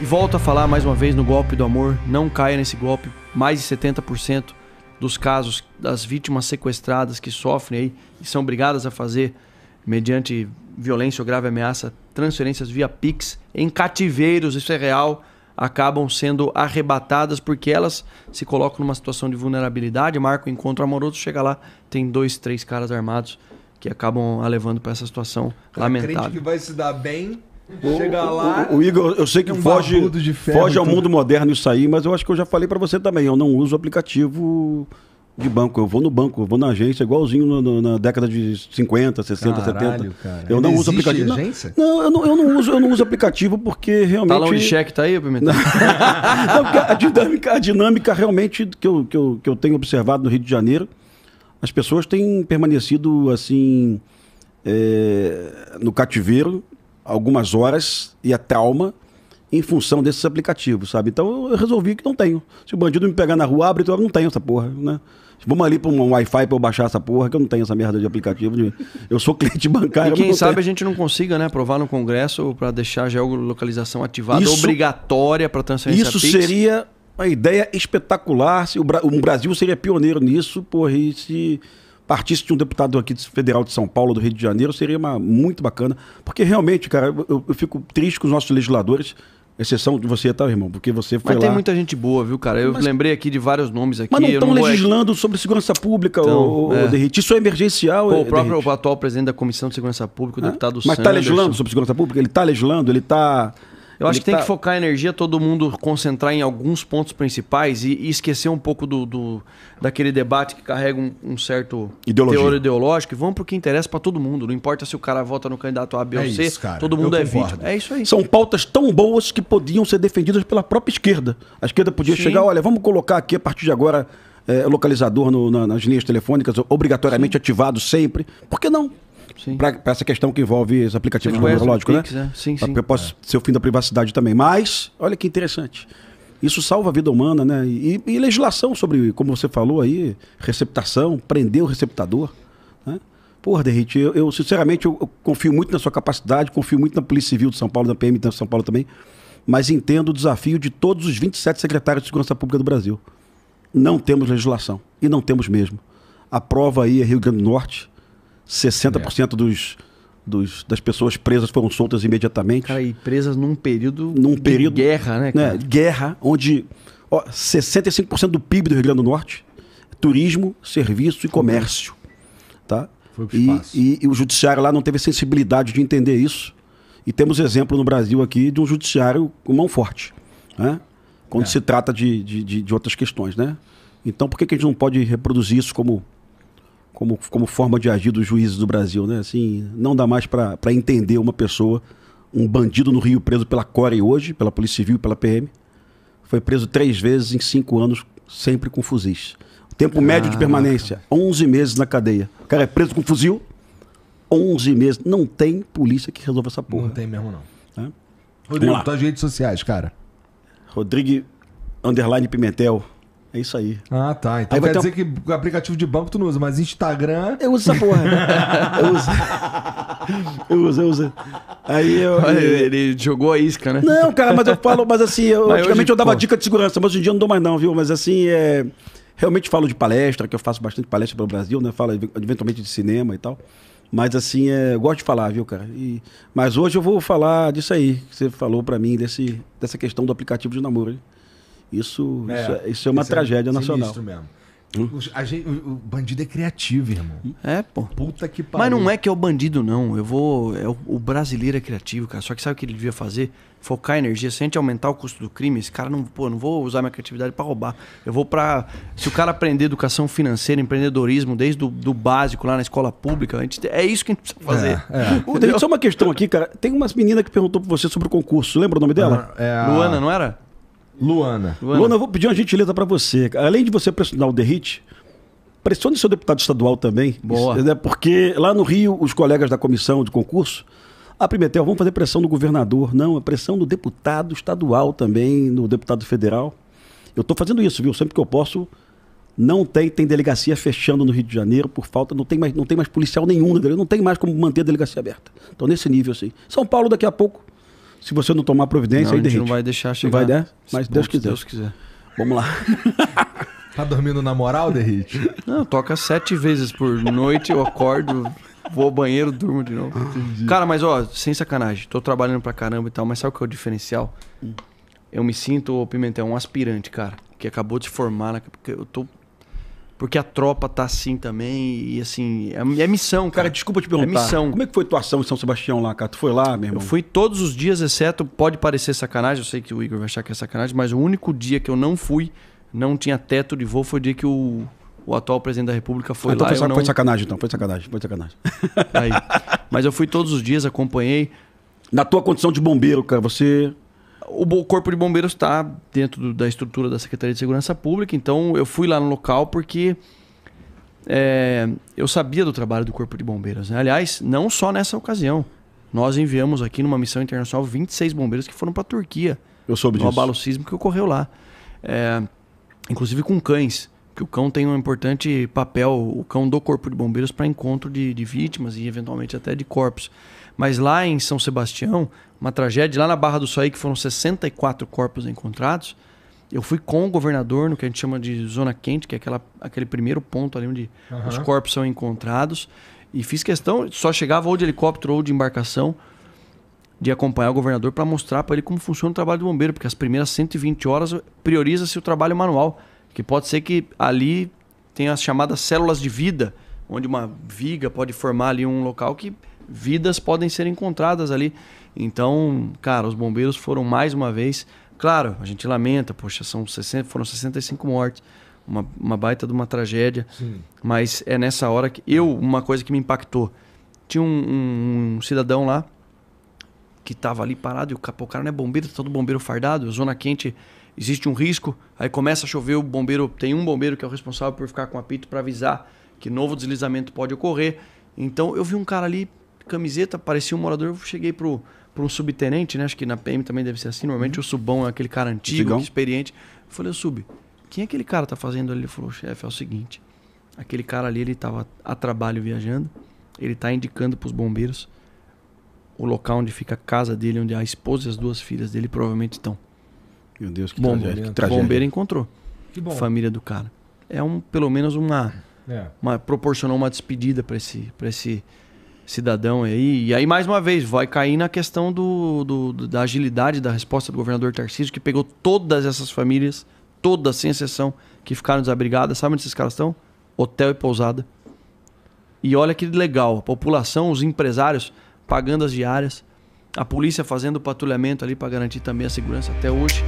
E volto a falar mais uma vez no golpe do amor, não caia nesse golpe. Mais de 70% dos casos das vítimas sequestradas que sofrem aí e são obrigadas a fazer mediante violência ou grave ameaça, transferências via Pix em cativeiros, isso é real, acabam sendo arrebatadas porque elas se colocam numa situação de vulnerabilidade, marcam o encontro amoroso, chega lá, tem dois, três caras armados que acabam a levando para essa situação lamentável. Crente que vai se dar bem Chega lá. O, o, Igor, eu sei que é um foge, foge ao mundo moderno isso aí, mas eu acho que eu já falei para você também. Eu não uso aplicativo de banco. Eu vou no banco, eu vou na agência, igualzinho no, no, na década de 50, 60, Caralho, 70. Cara. Eu não, não uso aplicativo. Agência? Não, eu não, eu não uso, eu não uso aplicativo porque realmente. Tá lá onde cheque tá aí, Pimentel? a, dinâmica, a dinâmica realmente que eu, que, eu, que eu tenho observado no Rio de Janeiro, as pessoas têm permanecido assim. É, no cativeiro algumas horas e até alma em função desses aplicativos, sabe? Então eu resolvi que não tenho. Se o bandido me pegar na rua, abre, então eu não tenho essa porra, né? Vamos ali para um Wi-Fi para eu baixar essa porra, que eu não tenho essa merda de aplicativo. De... Eu sou cliente bancário. E quem sabe tenho. a gente não consiga, né, aprovar no Congresso para deixar a geolocalização ativada isso, obrigatória para transferência Isso PIX. seria uma ideia espetacular. Se o, Bra o Brasil seria pioneiro nisso, porra, e se partisse de um deputado aqui federal de São Paulo, do Rio de Janeiro, seria uma, muito bacana. Porque realmente, cara, eu, eu fico triste com os nossos legisladores. Exceção de você, tá, irmão? Porque você foi Mas lá... tem muita gente boa, viu, cara? Eu mas, lembrei aqui de vários nomes aqui. Mas não estão legislando sobre segurança pública, então, o, é. Derrite. Isso é emergencial, Pô, é, O próprio atual presidente da Comissão de Segurança Pública, o é? deputado mas tá Sanderson... Mas está legislando sobre segurança pública? Ele está legislando? Ele está... Eu acho que tem tá... que focar a energia, todo mundo concentrar em alguns pontos principais e, e esquecer um pouco do, do, daquele debate que carrega um, um certo Ideologia. teor ideológico. E vamos o que interessa para todo mundo. Não importa se o cara vota no candidato A, B é ou C, todo mundo Eu é concordo. vítima. É isso aí. São pautas tão boas que podiam ser defendidas pela própria esquerda. A esquerda podia Sim. chegar, olha, vamos colocar aqui a partir de agora é, localizador no, na, nas linhas telefônicas, obrigatoriamente Sim. ativado sempre. Por que não? para essa questão que envolve os aplicativos numerológicos, né? né? Sim, sim. Pode é. ser o fim da privacidade também. Mas, olha que interessante. Isso salva a vida humana, né? E, e legislação sobre, como você falou aí, receptação, prender o receptador. Né? Porra, Derrite, eu, eu sinceramente eu, eu, confio muito na sua capacidade, confio muito na Polícia Civil de São Paulo, na PM de São Paulo também, mas entendo o desafio de todos os 27 secretários de Segurança Pública do Brasil. Não temos legislação, e não temos mesmo. A prova aí é Rio Grande do Norte, 60% é. dos, dos, das pessoas presas foram soltas imediatamente. Cara, e presas num período, num de período, guerra, né, né cara? Né, guerra, onde ó, 65% do PIB do Rio Grande do Norte é turismo, serviço e comércio. Tá? E, e, e o judiciário lá não teve sensibilidade de entender isso. E temos exemplo no Brasil aqui de um judiciário com mão forte, né? quando é. se trata de, de, de, outras questões. Né? Então, por que, que a gente não pode reproduzir isso como como, como forma de agir dos juízes do Brasil, né? Assim, não dá mais para entender uma pessoa, um bandido no Rio preso pela CORE hoje, pela Polícia Civil e pela PM, foi preso três vezes em cinco anos, sempre com fuzis. Tempo ah, médio de permanência, 11 meses na cadeia. O cara é preso com fuzil, 11 meses. Não tem polícia que resolva essa porra. Não tem mesmo, não. É? Rodrigo, tuas redes sociais, cara. Rodrigo Underline Pimentel, é isso aí. Ah, tá. Então aí quer dizer um... que aplicativo de banco tu não usa, mas Instagram. Eu uso essa porra. Né? eu uso. Eu uso, eu uso. Aí eu. ele jogou a isca, né? Não, cara, mas eu falo, mas assim, eu, mas antigamente hoje, eu dava pô... dica de segurança, mas hoje em dia eu não dou mais, não, viu? Mas assim, é. Realmente falo de palestra, que eu faço bastante palestra pelo Brasil, né? Falo eventualmente de cinema e tal. Mas assim, é, eu gosto de falar, viu, cara? E, mas hoje eu vou falar disso aí que você falou para mim, desse, dessa questão do aplicativo de namoro. Hein? Isso é, isso, é, isso é uma é tragédia é nacional. mesmo. Hum? O, gente, o, o, bandido é criativo, irmão. É, pô. Puta que pariu. Mas não é que é o bandido, não. Eu vou. É o, o, brasileiro é criativo, cara. Só que sabe o que ele devia fazer? Focar a energia. Se a gente aumentar o custo do crime, esse cara não. Pô, não vou usar minha criatividade para roubar. Eu vou para Se o cara aprender educação financeira, empreendedorismo, desde do, básico lá na escola pública, a gente, é isso que a gente precisa fazer. É, é. Só uma questão aqui, cara. Tem umas meninas que perguntou pra você sobre o concurso. Lembra o nome dela? Ah, é a... Luana, não era? Luana. Luana. Luana, eu vou pedir uma gentileza para você. Além de você pressionar o Derrite, pressione seu deputado estadual também. Boa. Isso, né? Porque lá no Rio, os colegas da comissão de concurso, Ah, Primetel, vamos fazer pressão no governador. Não, a é pressão do deputado estadual também, no deputado federal. Eu estou fazendo isso, viu? Sempre que eu posso. Não tem, tem delegacia fechando no Rio de Janeiro por falta, não tem mais, não tem mais policial nenhum, não tem mais como manter a delegacia aberta. Então, nesse nível, assim. São Paulo, daqui a pouco, se você não tomar providência, não, aí não vai deixar chegar. Não vai der, mas Deus quiser. Deus quiser. Vamos lá. Tá dormindo na moral, Derrite? Não, toca sete vezes por noite, eu acordo, vou ao banheiro, durmo de novo. Entendi. Cara, mas ó, sem sacanagem, tô trabalhando pra caramba e tal, mas sabe o que é o diferencial? Hum. Eu me sinto, o Pimentel, um aspirante, cara, que acabou de formar, na... eu tô porque a tropa tá assim também, e assim, é, é missão, cara. cara. desculpa te perguntar. É missão. Como é que foi tua ação em São Sebastião lá, cara? Tu foi lá, meu irmão? Eu fui todos os dias, exceto, pode parecer sacanagem, eu sei que o Igor vai achar que é sacanagem, mas o único dia que eu não fui, não tinha teto de voo, foi o dia que o, o atual presidente da República foi ah, então lá. foi, não... foi sacanagem, então, foi sacanagem, foi sacanagem. Aí. Mas eu fui todos os dias, acompanhei. Na tua condição de bombeiro, cara, você o Corpo de Bombeiros está dentro do, da estrutura da Secretaria de Segurança Pública, então eu fui lá no local porque é, eu sabia do trabalho do Corpo de Bombeiros. Né? Aliás, não só nessa ocasião. Nós enviamos aqui numa missão internacional 26 bombeiros que foram para a Turquia. Eu soube no disso. No abalo sísmico que ocorreu lá. É, inclusive com cães que o cão tem um importante papel, o cão do Corpo de Bombeiros, para encontro de, de vítimas e eventualmente até de corpos. Mas lá em São Sebastião, uma tragédia, lá na Barra do Saí, que foram 64 corpos encontrados, eu fui com o governador no que a gente chama de zona quente, que é aquela, aquele primeiro ponto ali onde uhum. os corpos são encontrados. E fiz questão, só chegava ou de helicóptero ou de embarcação, de acompanhar o governador para mostrar para ele como funciona o trabalho do bombeiro, porque as primeiras 120 horas prioriza-se o trabalho manual que pode ser que ali tenha as chamadas células de vida, onde uma viga pode formar ali um local que vidas podem ser encontradas ali. Então, cara, os bombeiros foram mais uma vez. Claro, a gente lamenta, poxa, são 60, foram 65 mortes, uma, uma baita de uma tragédia. Sim. Mas é nessa hora que. Eu, uma coisa que me impactou. Tinha um, um, um cidadão lá que estava ali parado e o, o cara não é bombeiro, tá todo bombeiro fardado, zona quente existe um risco, aí começa a chover, o bombeiro tem um bombeiro que é o responsável por ficar com apito para avisar que novo deslizamento pode ocorrer. Então eu vi um cara ali, camiseta, parecia um morador, eu cheguei pro pro um subtenente, né? Acho que na PM também deve ser assim. Normalmente uhum. o subão é aquele cara antigo, experiente. Eu falei, eu sub, quem é aquele cara tá fazendo ali? Ele falou, chefe, é o seguinte. Aquele cara ali, ele tava a trabalho viajando. Ele tá indicando para os bombeiros o local onde fica a casa dele, onde a esposa e as duas filhas dele provavelmente estão. Meu Deus, que bombeiro, tragédia. Que tragédia. Bombeiro encontrou. Que bom. Família do cara. É um, pelo menos uma, é. uma proporcionou uma despedida para esse, para esse cidadão aí. E aí mais uma vez vai cair na questão do, do, da agilidade da resposta do governador Tarcísio, que pegou todas essas famílias, todas sem exceção, que ficaram desabrigadas. Sabe onde esses caras estão? Hotel e pousada. E olha que legal, a população, os empresários pagando as diárias a polícia fazendo patrulhamento ali para garantir também a segurança até hoje.